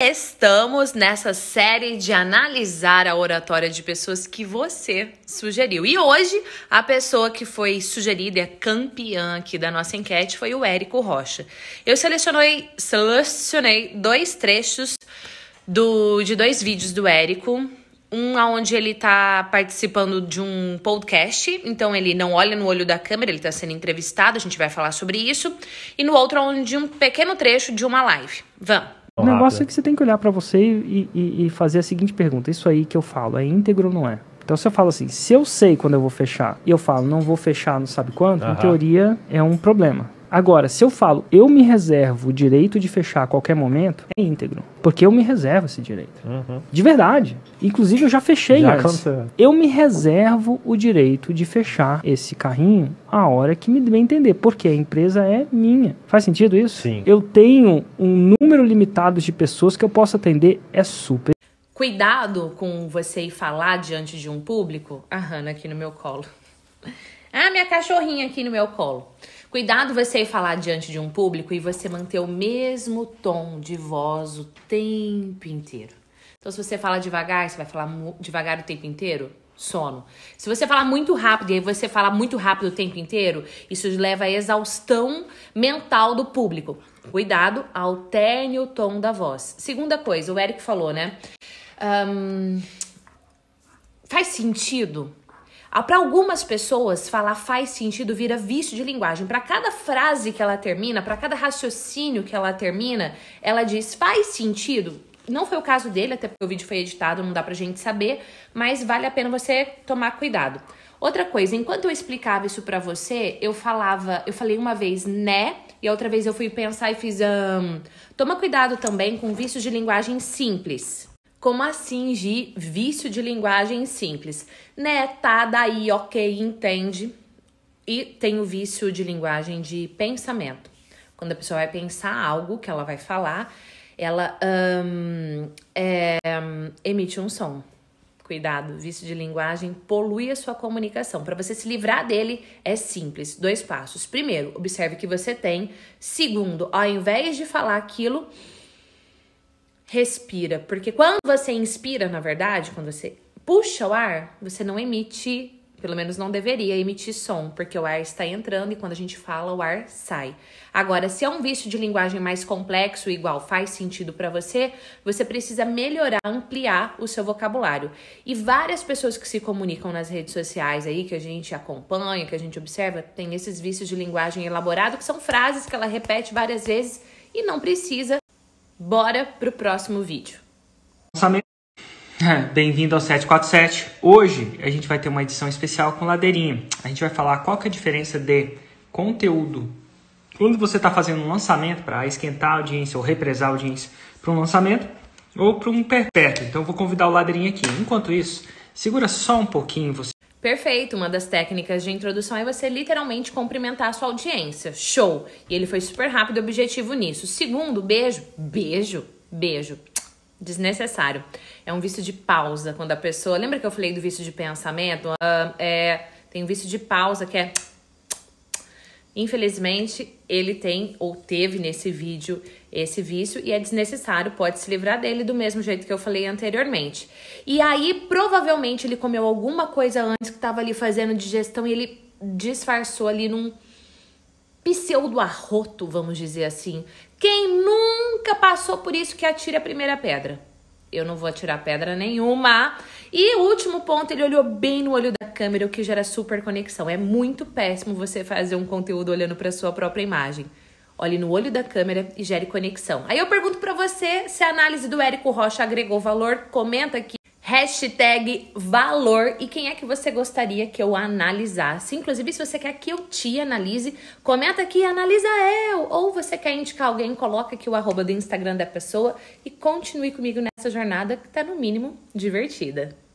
Estamos nessa série de analisar a oratória de pessoas que você sugeriu. E hoje, a pessoa que foi sugerida, é campeã aqui da nossa enquete, foi o Érico Rocha. Eu selecionei, selecionei dois trechos do, de dois vídeos do Érico. Um onde ele está participando de um podcast, então ele não olha no olho da câmera, ele está sendo entrevistado, a gente vai falar sobre isso. E no outro, onde um pequeno trecho de uma live. Vamos! O rápido. negócio é que você tem que olhar para você e, e, e, fazer a seguinte pergunta: isso aí que eu falo é íntegro ou não é? Então se eu falo assim: se eu sei quando eu vou fechar e eu falo não vou fechar, não sabe quanto, uhum. em teoria é um problema. Agora, se eu falo, eu me reservo o direito de fechar a qualquer momento, é íntegro. Porque eu me reservo esse direito. Uhum. De verdade. Inclusive, eu já fechei já antes. Eu me reservo o direito de fechar esse carrinho a hora que me bem entender. Porque a empresa é minha. Faz sentido isso? Sim. Eu tenho um número limitado de pessoas que eu posso atender. É super. Cuidado com você ir falar diante de um público. A Hannah aqui no meu colo. Ah, minha cachorrinha aqui no meu colo. Cuidado você falar diante de um público e você manter o mesmo tom de voz o tempo inteiro. Então, se você fala devagar, você vai falar devagar o tempo inteiro? Sono. Se você falar muito rápido e você fala muito rápido o tempo inteiro, isso leva à exaustão mental do público. Cuidado, alterne o tom da voz. Segunda coisa, o Eric falou, né? Um, faz sentido ah, para algumas pessoas, falar faz sentido vira vício de linguagem. Para cada frase que ela termina, para cada raciocínio que ela termina, ela diz faz sentido. Não foi o caso dele, até porque o vídeo foi editado, não dá pra gente saber, mas vale a pena você tomar cuidado. Outra coisa, enquanto eu explicava isso para você, eu falava, eu falei uma vez né, e a outra vez eu fui pensar e fiz um. Toma cuidado também com vícios de linguagem simples. Como assim, Gi? Vício de linguagem simples. Né, tá, daí, ok, entende. E tem o vício de linguagem de pensamento. Quando a pessoa vai pensar algo que ela vai falar, ela um, é, emite um som. Cuidado, vício de linguagem polui a sua comunicação. Para você se livrar dele, é simples. Dois passos. Primeiro, observe o que você tem. Segundo, ao invés de falar aquilo, respira, porque quando você inspira, na verdade, quando você puxa o ar, você não emite, pelo menos não deveria emitir som, porque o ar está entrando e quando a gente fala, o ar sai. Agora, se é um vício de linguagem mais complexo, igual faz sentido para você, você precisa melhorar, ampliar o seu vocabulário. E várias pessoas que se comunicam nas redes sociais aí, que a gente acompanha, que a gente observa, tem esses vícios de linguagem elaborado, que são frases que ela repete várias vezes e não precisa Bora pro próximo vídeo. É, bem-vindo ao 747. Hoje a gente vai ter uma edição especial com ladeirinha. A gente vai falar qual que é a diferença de conteúdo. Quando você está fazendo um lançamento para esquentar a audiência ou represar a audiência para um lançamento ou para um perpétuo. Então vou convidar o ladeirinho aqui. Enquanto isso, segura só um pouquinho você. Perfeito, uma das técnicas de introdução é você literalmente cumprimentar a sua audiência. Show! E ele foi super rápido e objetivo nisso. Segundo, beijo. Beijo, beijo. Desnecessário. É um vício de pausa quando a pessoa. Lembra que eu falei do vício de pensamento? Uh, é, tem um vício de pausa que é Infelizmente, ele tem ou teve nesse vídeo esse vício e é desnecessário, pode se livrar dele do mesmo jeito que eu falei anteriormente. E aí, provavelmente, ele comeu alguma coisa antes que estava ali fazendo digestão e ele disfarçou ali num pseudo arroto, vamos dizer assim. Quem nunca passou por isso que atira a primeira pedra? eu não vou atirar pedra nenhuma. E o último ponto, ele olhou bem no olho da câmera, o que gera super conexão. É muito péssimo você fazer um conteúdo olhando para sua própria imagem. Olhe no olho da câmera e gere conexão. Aí eu pergunto para você se a análise do Érico Rocha agregou valor. Comenta aqui. Hashtag valor e quem é que você gostaria que eu analisasse? Inclusive, se você quer que eu te analise, comenta aqui, analisa eu. Ou você quer indicar alguém, coloca aqui o arroba do Instagram da pessoa e continue comigo nessa jornada que tá no mínimo divertida.